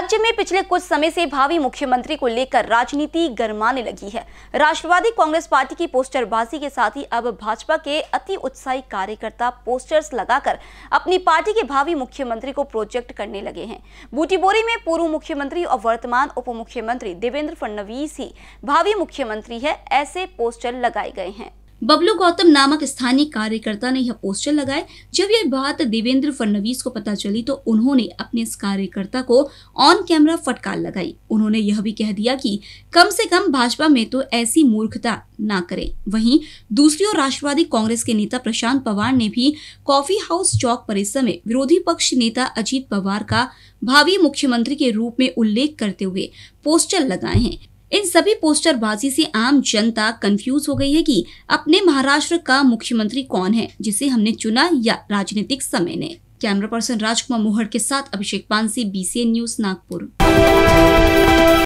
राज्य में पिछले कुछ समय से भावी मुख्यमंत्री को लेकर राजनीति गरमाने लगी है राष्ट्रवादी कांग्रेस पार्टी की पोस्टरबाजी के साथ ही अब भाजपा के अति उत्साही कार्यकर्ता पोस्टर्स लगाकर अपनी पार्टी के भावी मुख्यमंत्री को प्रोजेक्ट करने लगे हैं बूटीबोरी में पूर्व मुख्यमंत्री और वर्तमान उप मुख्यमंत्री देवेंद्र फडणवीस ही भावी मुख्यमंत्री है ऐसे पोस्टर लगाए गए हैं बबलू गौतम नामक स्थानीय कार्यकर्ता ने यह पोस्टर लगाए जब यह बात देवेंद्र फडणवीस को पता चली तो उन्होंने अपने इस कार्यकर्ता को ऑन कैमरा फटकार लगाई उन्होंने यह भी कह दिया कि कम से कम भाजपा में तो ऐसी मूर्खता ना करें वहीं दूसरी ओर राष्ट्रवादी कांग्रेस के नेता प्रशांत पवार ने भी कॉफी हाउस चौक परिसर में विरोधी पक्ष नेता अजीत पवार का भावी मुख्यमंत्री के रूप में उल्लेख करते हुए पोस्टर लगाए हैं इन सभी पोस्टरबाजी से आम जनता कंफ्यूज हो गई है कि अपने महाराष्ट्र का मुख्यमंत्री कौन है जिसे हमने चुना या राजनीतिक समय ने कैमरा पर्सन राजकुमार मोहर के साथ अभिषेक पानसी बीसीएन न्यूज नागपुर